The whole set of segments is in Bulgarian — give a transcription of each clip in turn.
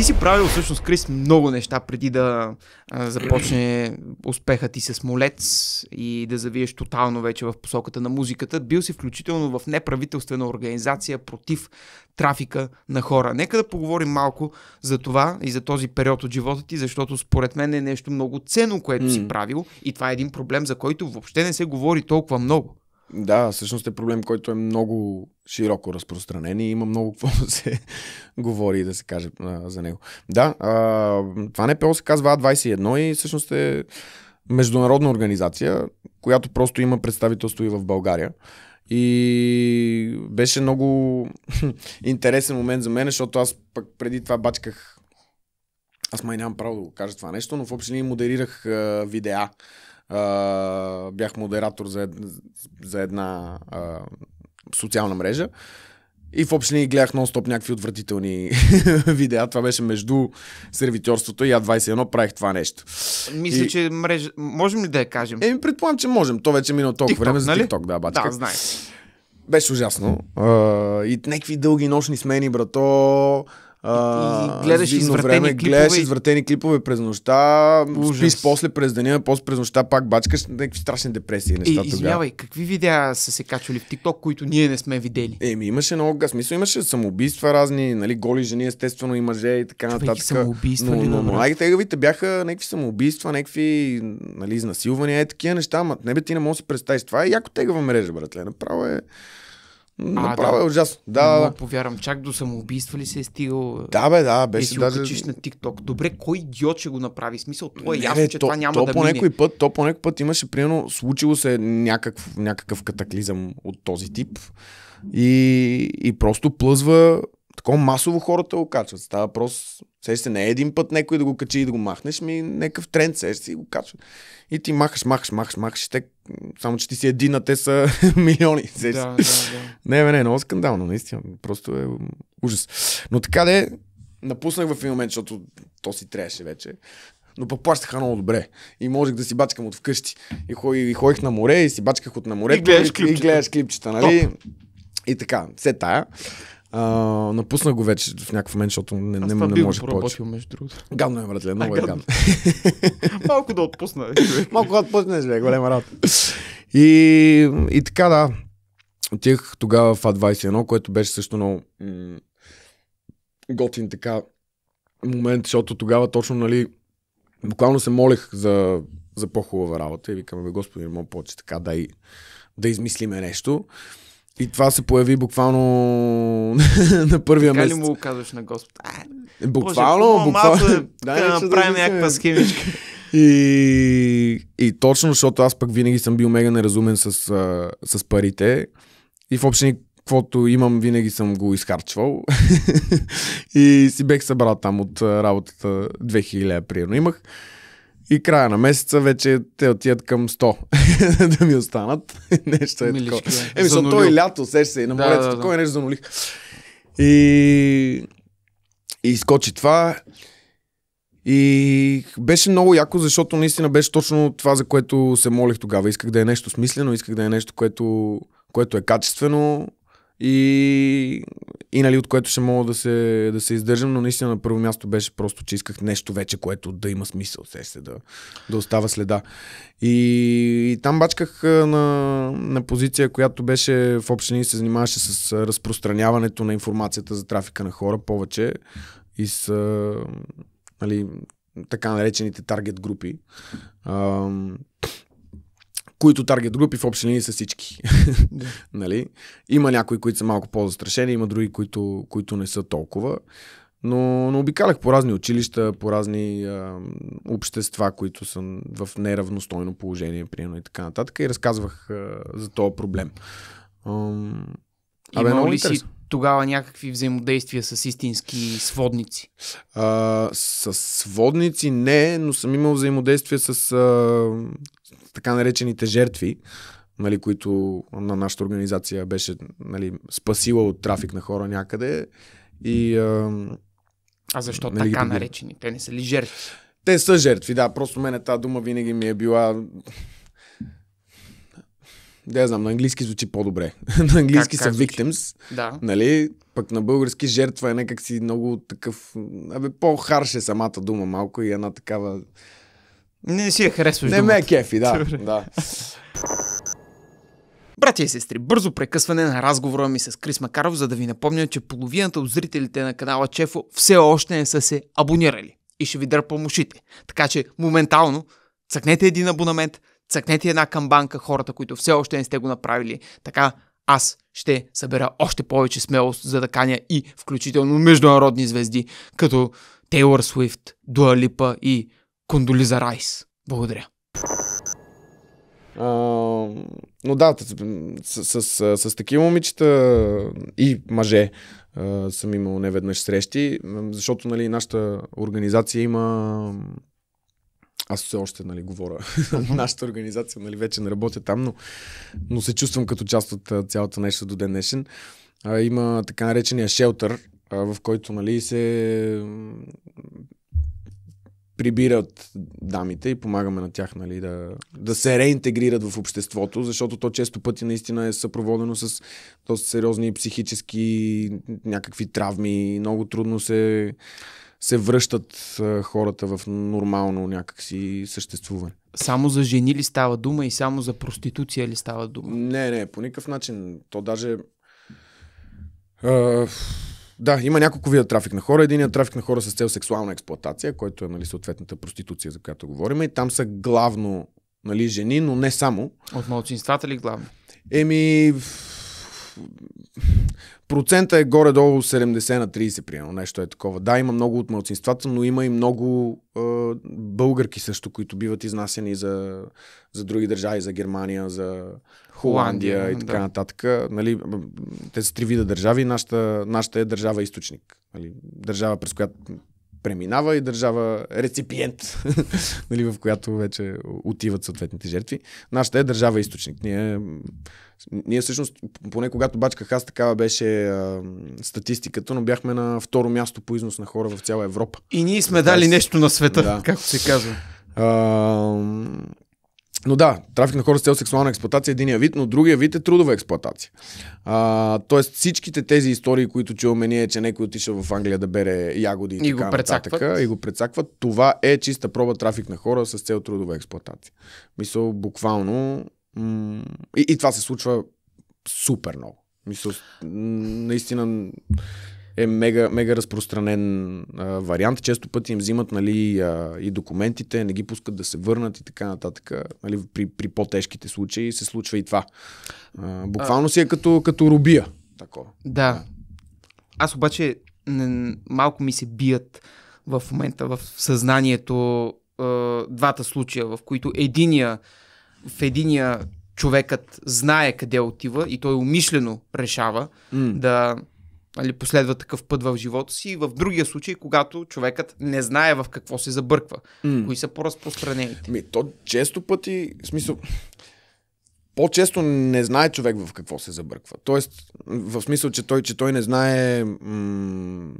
Ти си правил всъщност, Крис, много неща преди да а, започне успеха ти с Молец и да завиеш тотално вече в посоката на музиката. Бил си включително в неправителствена организация против трафика на хора. Нека да поговорим малко за това и за този период от живота ти, защото според мен е нещо много ценно, което mm. си правил и това е един проблем, за който въобще не се говори толкова много. Да, всъщност е проблем, който е много широко разпространен и има много какво да се говори и да се каже а, за него. Да, а, това НПО се казва А21 и всъщност е международна организация, която просто има представителство и в България. И беше много интересен момент за мен, защото аз пък преди това бачках. Аз май нямам право да го кажа това нещо, но в линии модерирах а, видеа бях модератор за, една, за една а, социална мрежа. И в общи гледах нон-стоп някакви отвратителни видеа. Това беше между сервитьорството и А21 правих това нещо. Мисля, и... че мрежа... Можем ли да я кажем? Еми, предполагам, че можем. То вече мина толкова TikTok, време за нали? TikTok, да, бачка. Да, знаеш. Беше ужасно. Uh, и някакви дълги нощни смени, брато. А, и гледаш извратени време, клипове. Гледаш извратени клипове през нощта, Ужас. спиш после през деня, после през нощта пак бачкаш някакви страшни депресии. Неща, и, е, извинявай, какви видеа са се качвали в TikTok, които ние не сме видели? Еми, имаше много, смисъл имаше самоубийства разни, нали, голи жени, естествено и мъже и така Човеки нататък. Самоубийства, но, ли, но, но най-тегавите бяха някакви самоубийства, някакви нали, изнасилвания, е, такива неща, ама не бе, ти не можеш да си представиш. Това е яко тегава мрежа, братле. Направо е. Направо да, е ужасно. Да, да, да. повярвам. Чак до самоубийства ли се е стигал? Да, бе, да. Беше да си даже... на TikTok. Добре, кой идиот ще го направи? Смисъл, то е не, ясно, не, че то, това няма то да по някой път, То по някой път имаше, примерно, случило се някакъв, някакъв катаклизъм от този тип. И, и просто плъзва Такова масово хората го качват. Става въпрос, се се не е един път някой да го качи и да го махнеш, ми е някакъв тренд се си и го качват. И ти махаш, махаш, махаш, махаш, те, само че ти си един, а те са милиони. Да, да, да. Не, не, не, много скандално, наистина. Просто е ужас. Но така де, напуснах в един момент, защото то си трябваше вече но пък плащаха много добре. И можех да си бачкам от вкъщи. И, и ходих на море, и си бачках от на море. И гледаш клипчета. И, и гледаш клипчета, нали? Топ. И така, все тая. А, напусна го вече в някакъв момент, защото не, не, не, може повече. между другото. Гадно е, братле, много е а, е гадно. Малко да отпусна. Малко да отпусна, е голема работа. И, и така, да. Отих тогава в А21, което беше също много м- готин така момент, защото тогава точно, нали, буквално се молих за, за по-хубава работа и викаме, господи, мога повече така, да и да измислиме нещо. И това се появи буквално на първия така месец. Така ли му казваш на Господ? А, буквално, Боже, буквално. Малко, е, да, да направим да някаква схемичка. И, и точно, защото аз пък винаги съм бил мега неразумен с, с парите. И в общини, каквото имам, винаги съм го изхарчвал. и си бех събрал там от работата 2000 примерно. Имах. И края на месеца вече те отидат към 100 да ми останат. нещо е Милички, такова. Еми, защото той лято, сеш се, и на морето, да, да, такова да. нещо занулих. И... и изкочи това. И беше много яко, защото наистина беше точно това, за което се молих тогава. Исках да е нещо смислено, исках да е нещо, което, което е качествено, и, и нали, от което ще мога да се, да се издържам, но наистина на първо място беше просто, че исках нещо вече, което да има смисъл, се, се да, да остава следа. И, и там бачках на, на позиция, която беше в общини се занимаваше с разпространяването на информацията за трафика на хора повече и с нали, така наречените таргет групи които таргет групи в общи линии са всички. Да. нали? Има някои, които са малко по-застрашени, има други, които, които не са толкова. Но, но обикалях по разни училища, по разни а, общества, които са в неравностойно положение, примерно и така нататък, и разказвах а, за този проблем. А, Имал ли си тогава някакви взаимодействия с истински сводници? А, с сводници не, но съм имал взаимодействие с а, така наречените жертви, нали, които на нашата организация беше нали, спасила от трафик на хора някъде. И, а, а защо нали, така наречени? Те не са ли жертви? Те са жертви, да. Просто мене тази дума винаги ми е била да, я знам, на английски звучи по-добре. на английски как, са как victims, да. нали? Пък на български жертва е някакси много такъв... Абе, по-харше самата дума малко и една такава не си я харесваш. Не ме е кефи, да. да. Братя и сестри, бързо прекъсване на разговора ми с Крис Макаров, за да ви напомня, че половината от зрителите на канала Чефо все още не са се абонирали. И ще ви дърпам ушите. Така че моментално цъкнете един абонамент, цъкнете една камбанка хората, които все още не сте го направили. Така аз ще събера още повече смелост за да каня и включително международни звезди, като Тейлор Свифт, Дуалипа и Кондолиза Райс. Благодаря. А, но да, с, с, с, с такива момичета и мъже а, съм имал неведнъж срещи, защото нали, нашата организация има аз все още нали, говоря нашата организация, нали, вече не работя там, но, но се чувствам като част от цялото нещо до ден днешен. А, има така наречения шелтър, в който нали, се прибират дамите и помагаме на тях нали, да, да се реинтегрират в обществото, защото то често пъти наистина е съпроводено с доста сериозни психически някакви травми. Много трудно се, се връщат хората в нормално някакси съществуване. Само за жени ли става дума и само за проституция ли става дума? Не, не, по никакъв начин. То даже Uh, да, има няколко вида трафик на хора. Единият трафик на хора с цел сексуална експлоатация, който е нали, съответната проституция, за която говорим. И там са главно нали, жени, но не само. От малцинствата ли главно? Еми, процента е горе-долу 70 на 30, примерно. Нещо е такова. Да, има много от младсинствата, но има и много е, българки също, които биват изнасяни за, за други държави, за Германия, за Холандия, Холандия и така да. нататък. Нали, те са три вида държави. Нашата, нашата е държава източник. Нали, държава, през която преминава и държава реципиент, нали, в която вече отиват съответните жертви. Нашата е държава източник. Ние, ние всъщност, поне когато бачках аз, такава беше а, статистиката, но бяхме на второ място по износ на хора в цяла Европа. И ние сме дали нещо на света, да. както се казва. А, но да, трафик на хора с цел сексуална експлоатация е единия вид, но другия вид е трудова експлоатация. А, тоест всичките тези истории, които чуваме ние, че някой отишъл в Англия да бере ягоди и, и така го нататък, и го прецакват, това е чиста проба трафик на хора с цел трудова експлоатация. Мисъл, буквално... М- и, и това се случва супер много. Мисъл, наистина е мега, мега разпространен а, вариант. Често пъти им взимат нали, а, и документите, не ги пускат да се върнат и така нататък. Нали, при, при по-тежките случаи се случва и това. А, буквално а... си е като, като рубия. Такова. Да. Аз обаче не, малко ми се бият в момента в съзнанието а, двата случая, в които единия, в единия човекът знае къде отива и той умишлено решава mm. да нали, последва такъв път в живота си и в другия случай, когато човекът не знае в какво се забърква. Mm. Кои са по-разпространените? Ми, то често пъти, в смисъл, по-често не знае човек в какво се забърква. Тоест, в смисъл, че той, че той не знае м-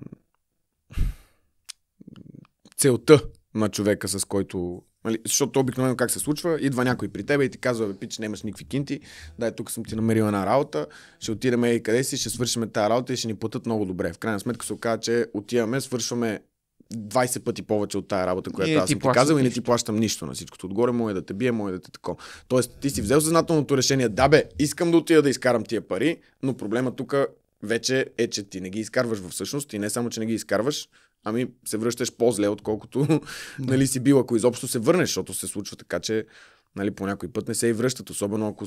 целта на човека, с който Нали? Защото обикновено как се случва, идва някой при теб и ти казва, бе, пич, нямаш никакви кинти, дай тук съм ти намерил една работа, ще отидем и къде си, ще свършим тази работа и ще ни платят много добре. В крайна сметка се оказа, че отиваме, свършваме 20 пъти повече от тая работа, която аз ти съм ти казал и не ти плащам нищо на всичкото. Отгоре мое да те бие, мое да те тако. Тоест, ти си взел съзнателното решение, да бе, искам да отида да изкарам тия пари, но проблема тук вече е, че ти не ги изкарваш всъщност и не само, че не ги изкарваш, ами се връщаш по-зле, отколкото да. нали, си бил, ако изобщо се върнеш, защото се случва така, че нали, по някой път не се и връщат, особено ако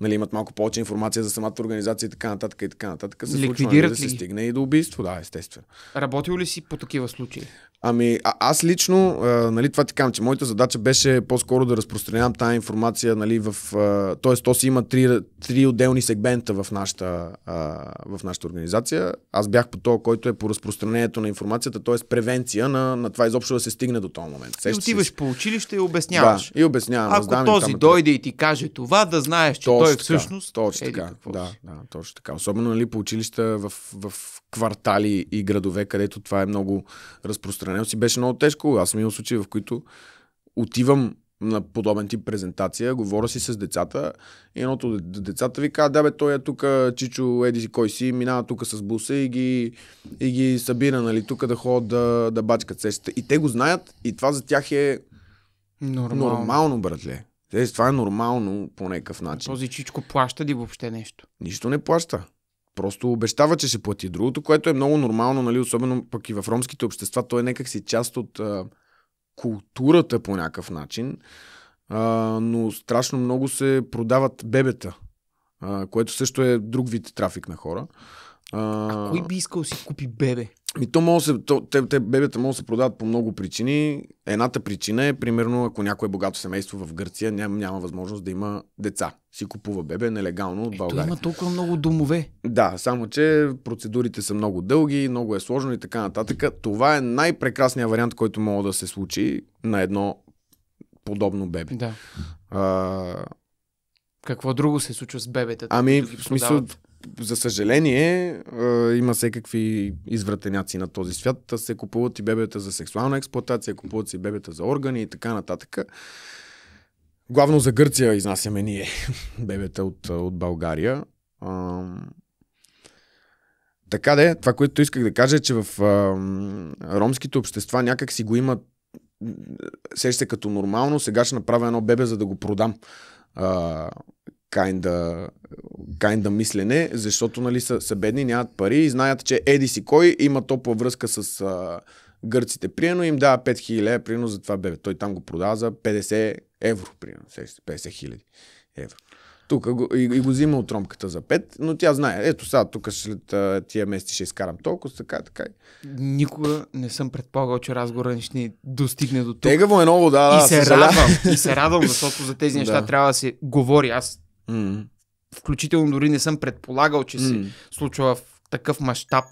нали, имат малко повече информация за самата организация и така нататък и така нататък. Се нали, Ликвидират случва, ли? да се стигне и до убийство, да, естествено. Работил ли си по такива случаи? Ами, а- аз лично, а, нали, това ти казвам, че моята задача беше по-скоро да разпространявам тази информация, нали, в... А, тоест, то си има три, три отделни сегмента в нашата, а, в нашата организация. Аз бях по то, който е по разпространението на информацията, т.е. превенция на, на това изобщо да се стигне до този момент. Сещ, и отиваш си... по училище и обясняваш. Да, и обяснявам. Ако този дойде и ти каже това, да знаеш, че точно точно е всъщност. Точно така. Да, да, точно така. Особено нали, по училища в, в квартали и градове, където това е много разпространено, си беше много тежко. Аз съм имал случаи, в които отивам на подобен тип презентация, говоря си с децата и едното децата ви казва, да бе, той е тук, Чичо, еди си кой си, минава тук с буса и ги, и ги събира, нали, тук да ходят да, да бачкат сещата. И те го знаят и това за тях е нормално, нормално братле. Те, това е нормално по някакъв начин. Този чичко плаща ли въобще нещо? Нищо не плаща. Просто обещава, че ще плати другото, което е много нормално, нали, особено пък и в ромските общества. Той е някак си част от а, културата по някакъв начин, а, но страшно много се продават бебета, а, което също е друг вид трафик на хора. А, а кой би искал си купи бебе? Ми то може се, то, те, те, бебета могат да се продават по много причини. Едната причина е, примерно, ако някое богато семейство в Гърция няма, няма възможност да има деца. Си купува бебе нелегално от България. Ето има толкова много домове. Да, само че процедурите са много дълги, много е сложно и така нататък. Това е най-прекрасният вариант, който мога да се случи на едно подобно бебе. Да. А... Какво друго се случва с бебетата? Ами, в смисъл, за съжаление, има всекакви извратеняци на този свят. Се купуват и бебета за сексуална експлуатация, купуват си бебета за органи и така нататък. Главно за Гърция изнасяме ние бебета от, от България. така де, това, което исках да кажа е, че в ромските общества някак си го има сеща се като нормално, сега ще направя едно бебе, за да го продам. Кайнда. Да мислене, защото нали, са, са бедни, нямат пари и знаят, че еди си кой има топла връзка с а, гърците. Приено им дава 5000 приено за това бебе. Той там го продава за 50 евро, приено. 50 хиляди евро. Тук го, и, и го взима от ромката за 5, но тя знае, ето сега, тук след а, тия месеци ще изкарам толкова, така, така. Никога не съм предполагал, че разговора ще ни достигне до тук. Тегаво е много, да, да. И се, се радвам, и се радвам, защото за тези неща да. трябва да се говори. Аз mm-hmm включително дори не съм предполагал, че се случва в такъв мащаб.